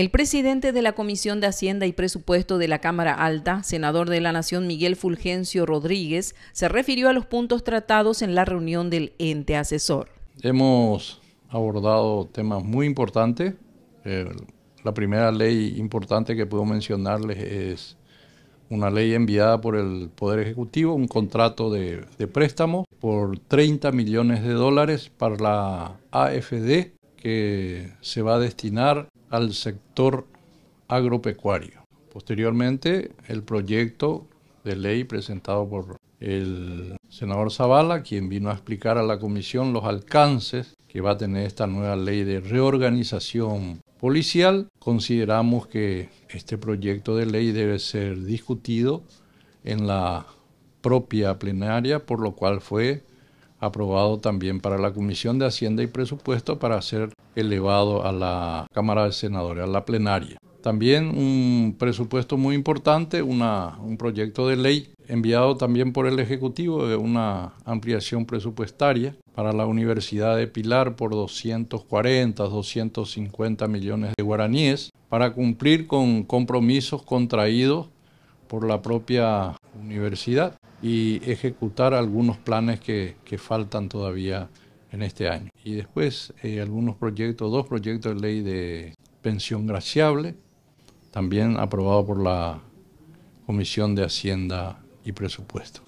El presidente de la Comisión de Hacienda y Presupuesto de la Cámara Alta, senador de la Nación Miguel Fulgencio Rodríguez, se refirió a los puntos tratados en la reunión del ente asesor. Hemos abordado temas muy importantes. la primera ley importante que puedo mencionarles es una ley enviada por el Poder Ejecutivo, un contrato de, de, préstamo por 30 millones de dólares para la AFD que se va a destinar al sector agropecuario. Posteriormente, el proyecto de ley presentado por el senador Zavala, quien vino a explicar a la comisión los alcances que va a tener esta nueva ley de reorganización policial, consideramos que este proyecto de ley debe ser discutido en la propia plenaria, por lo cual fue aprobado también para la Comisión de Hacienda y Presupuesto para ser elevado a la Cámara de Senadores, a la plenaria. También un presupuesto muy importante, una, un proyecto de ley enviado también por el Ejecutivo de una ampliación presupuestaria para la Universidad de Pilar por 240, 250 millones de guaraníes para cumplir con compromisos contraídos por la propia universidad y ejecutar algunos planes que, faltan todavía en este año. Y después eh, algunos proyectos, dos proyectos de ley de pensión graciable, también aprobado por la Comisión de Hacienda y Presupuesto.